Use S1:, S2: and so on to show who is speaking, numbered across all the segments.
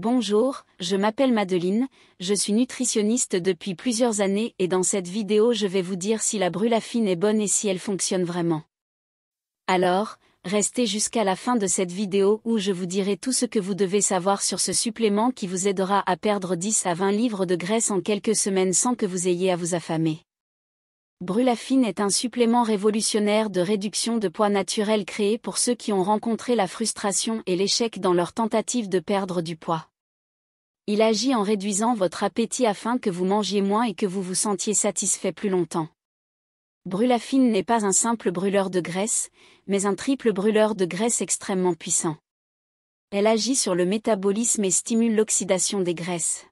S1: Bonjour, je m'appelle Madeline, je suis nutritionniste depuis plusieurs années et dans cette vidéo je vais vous dire si la fine est bonne et si elle fonctionne vraiment. Alors, restez jusqu'à la fin de cette vidéo où je vous dirai tout ce que vous devez savoir sur ce supplément qui vous aidera à perdre 10 à 20 livres de graisse en quelques semaines sans que vous ayez à vous affamer. Brulafine est un supplément révolutionnaire de réduction de poids naturel créé pour ceux qui ont rencontré la frustration et l'échec dans leur tentative de perdre du poids. Il agit en réduisant votre appétit afin que vous mangiez moins et que vous vous sentiez satisfait plus longtemps. Brulafine n'est pas un simple brûleur de graisse, mais un triple brûleur de graisse extrêmement puissant. Elle agit sur le métabolisme et stimule l'oxydation des graisses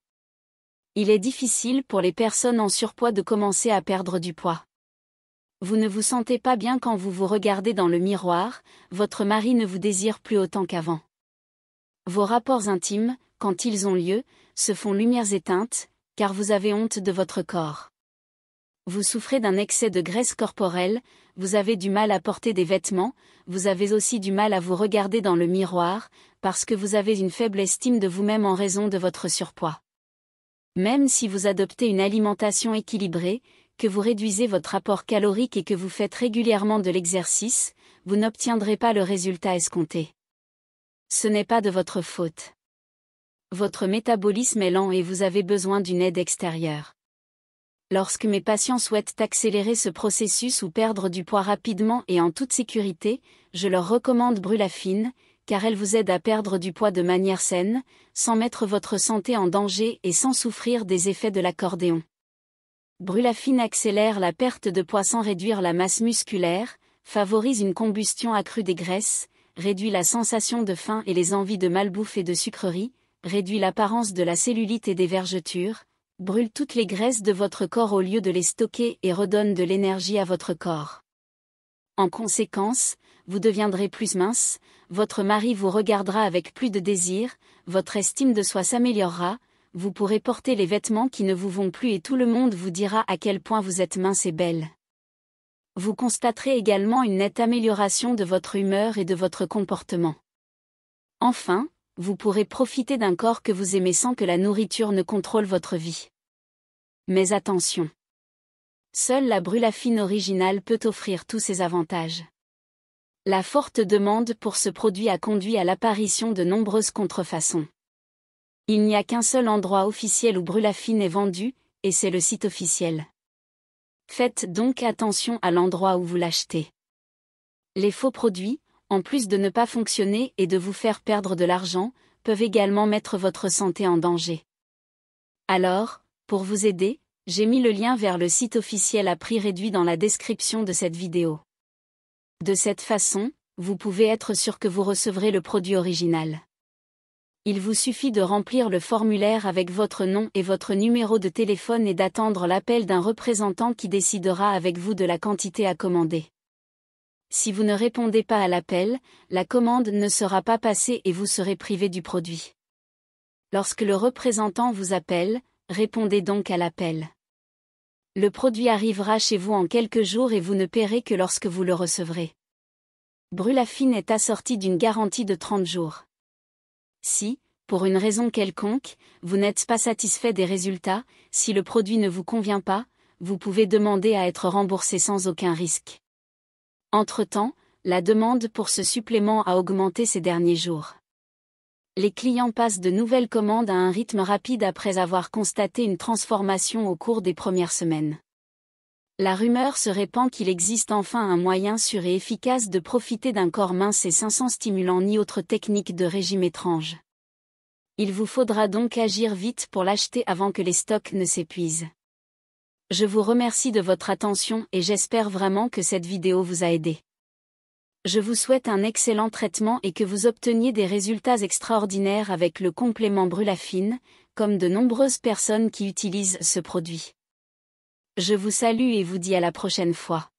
S1: il est difficile pour les personnes en surpoids de commencer à perdre du poids. Vous ne vous sentez pas bien quand vous vous regardez dans le miroir, votre mari ne vous désire plus autant qu'avant. Vos rapports intimes, quand ils ont lieu, se font lumières éteintes, car vous avez honte de votre corps. Vous souffrez d'un excès de graisse corporelle, vous avez du mal à porter des vêtements, vous avez aussi du mal à vous regarder dans le miroir, parce que vous avez une faible estime de vous-même en raison de votre surpoids. Même si vous adoptez une alimentation équilibrée, que vous réduisez votre apport calorique et que vous faites régulièrement de l'exercice, vous n'obtiendrez pas le résultat escompté. Ce n'est pas de votre faute. Votre métabolisme est lent et vous avez besoin d'une aide extérieure. Lorsque mes patients souhaitent accélérer ce processus ou perdre du poids rapidement et en toute sécurité, je leur recommande Brulafine car elle vous aide à perdre du poids de manière saine, sans mettre votre santé en danger et sans souffrir des effets de l'accordéon. fine accélère la perte de poids sans réduire la masse musculaire, favorise une combustion accrue des graisses, réduit la sensation de faim et les envies de malbouffe et de sucrerie, réduit l'apparence de la cellulite et des vergetures, brûle toutes les graisses de votre corps au lieu de les stocker et redonne de l'énergie à votre corps. En conséquence, vous deviendrez plus mince, votre mari vous regardera avec plus de désir, votre estime de soi s'améliorera, vous pourrez porter les vêtements qui ne vous vont plus et tout le monde vous dira à quel point vous êtes mince et belle. Vous constaterez également une nette amélioration de votre humeur et de votre comportement. Enfin, vous pourrez profiter d'un corps que vous aimez sans que la nourriture ne contrôle votre vie. Mais attention. Seule la brûlafine originale peut offrir tous ces avantages. La forte demande pour ce produit a conduit à l'apparition de nombreuses contrefaçons. Il n'y a qu'un seul endroit officiel où Brulafine est vendu, et c'est le site officiel. Faites donc attention à l'endroit où vous l'achetez. Les faux produits, en plus de ne pas fonctionner et de vous faire perdre de l'argent, peuvent également mettre votre santé en danger. Alors, pour vous aider, j'ai mis le lien vers le site officiel à prix réduit dans la description de cette vidéo. De cette façon, vous pouvez être sûr que vous recevrez le produit original. Il vous suffit de remplir le formulaire avec votre nom et votre numéro de téléphone et d'attendre l'appel d'un représentant qui décidera avec vous de la quantité à commander. Si vous ne répondez pas à l'appel, la commande ne sera pas passée et vous serez privé du produit. Lorsque le représentant vous appelle, répondez donc à l'appel. Le produit arrivera chez vous en quelques jours et vous ne paierez que lorsque vous le recevrez. Brulafine est assorti d'une garantie de 30 jours. Si, pour une raison quelconque, vous n'êtes pas satisfait des résultats, si le produit ne vous convient pas, vous pouvez demander à être remboursé sans aucun risque. Entre-temps, la demande pour ce supplément a augmenté ces derniers jours les clients passent de nouvelles commandes à un rythme rapide après avoir constaté une transformation au cours des premières semaines. La rumeur se répand qu'il existe enfin un moyen sûr et efficace de profiter d'un corps mince et sans stimulants ni autre technique de régime étrange. Il vous faudra donc agir vite pour l'acheter avant que les stocks ne s'épuisent. Je vous remercie de votre attention et j'espère vraiment que cette vidéo vous a aidé je vous souhaite un excellent traitement et que vous obteniez des résultats extraordinaires avec le complément Brulafine, comme de nombreuses personnes qui utilisent ce produit. Je vous salue et vous dis à la prochaine fois.